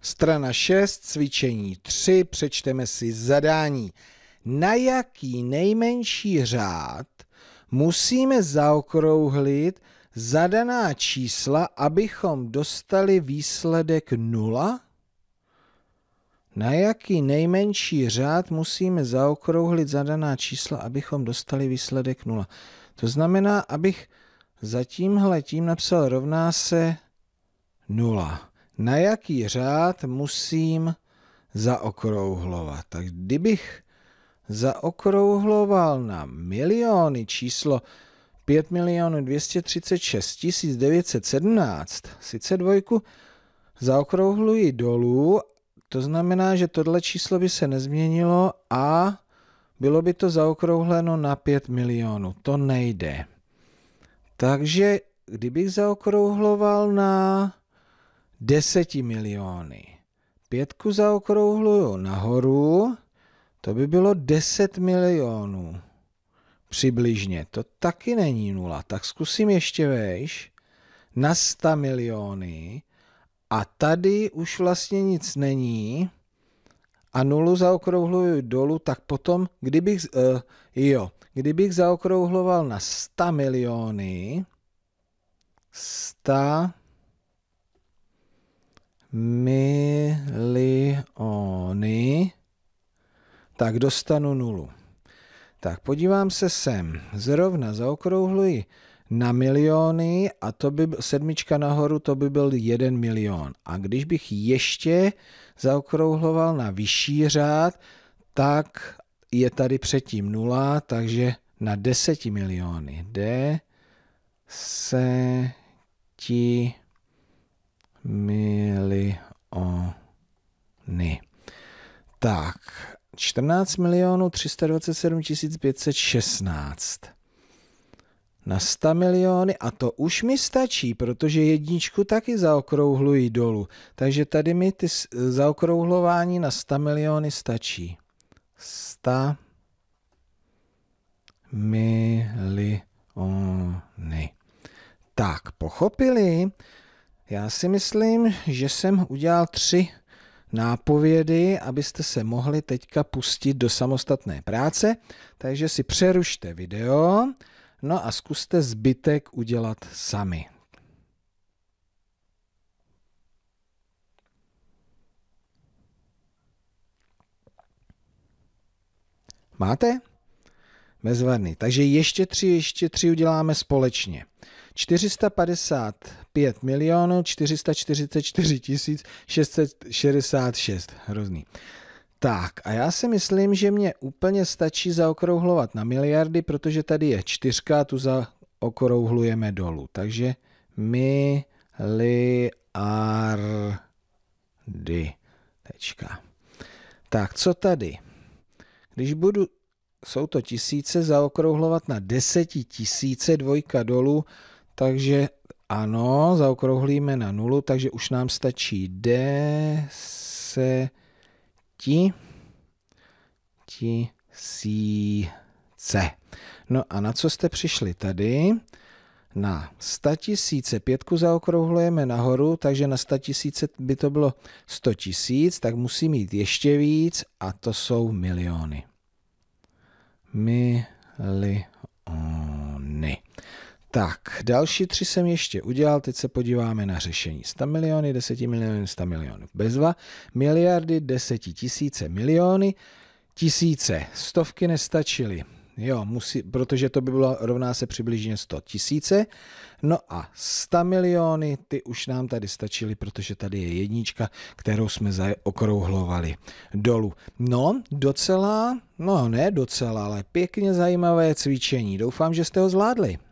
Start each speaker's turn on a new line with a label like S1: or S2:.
S1: Strana 6, cvičení 3, přečteme si zadání. Na jaký nejmenší řád musíme zaokrouhlit zadaná čísla, abychom dostali výsledek 0? Na jaký nejmenší řád musíme zaokrouhlit zadaná čísla, abychom dostali výsledek 0? To znamená, abych za tímhle tím napsal rovná se 0 na jaký řád musím zaokrouhlovat. Tak kdybych zaokrouhloval na miliony číslo 5 milionů 236 917, sice dvojku, zaokrouhluji dolů, to znamená, že tohle číslo by se nezměnilo a bylo by to zaokrouhleno na 5 milionů. To nejde. Takže kdybych zaokrouhloval na deseti miliony. Pětku zaokrouhluju nahoru, to by bylo 10 milionů. Přibližně. To taky není nula. Tak zkusím ještě vejš na 100 miliony a tady už vlastně nic není a nulu zaokrouhluju dolů, tak potom, kdybych, uh, jo, kdybych zaokrouhloval na 100 miliony, 100 miliony, tak dostanu nulu. Tak podívám se sem. Zrovna zaokrouhluji na miliony a to by sedmička nahoru, to by byl jeden milion. A když bych ještě zaokrouhloval na vyšší řád, tak je tady předtím nula, takže na deseti miliony. D se ti miliony. Tak, 14 milionů 327 516 na 100 miliony a to už mi stačí, protože jedničku taky zaokrouhluji dolů. Takže tady mi ty zaokrouhlování na 100 miliony stačí. 100 miliony. Tak, pochopili? Já si myslím, že jsem udělal tři nápovědy, abyste se mohli teďka pustit do samostatné práce, takže si přerušte video, no a zkuste zbytek udělat sami. Máte? Bezvadný. Takže ještě tři, ještě tři uděláme společně. 450. 5 milionů 444 tisíc 666. Hrozný. Tak a já si myslím, že mě úplně stačí zaokrouhlovat na miliardy, protože tady je čtyřka, tu zaokrouhlujeme dolů. Takže miliardy. Tečka. Tak co tady? Když budu, jsou to tisíce, zaokrouhlovat na deseti tisíce, dvojka dolů, takže ano, zaokrouhlíme na nulu, takže už nám stačí deseti tisíce. No a na co jste přišli tady? Na 100 tisíce pětku zaokrouhlujeme nahoru, takže na 100 tisíce by to bylo 100 tisíc, tak musí mít ještě víc a to jsou miliony. Miliony. Tak, další tři jsem ještě udělal, teď se podíváme na řešení. 100 miliony, 10 miliony, 100 milionů. Bezva, miliardy, deseti tisíce, miliony, tisíce, stovky nestačily, jo, musí, protože to by bylo rovná se přibližně 100 tisíce. No a 100 miliony, ty už nám tady stačily, protože tady je jednička, kterou jsme okrouhlovali dolů. No, docela, no ne docela, ale pěkně zajímavé cvičení. Doufám, že jste ho zvládli.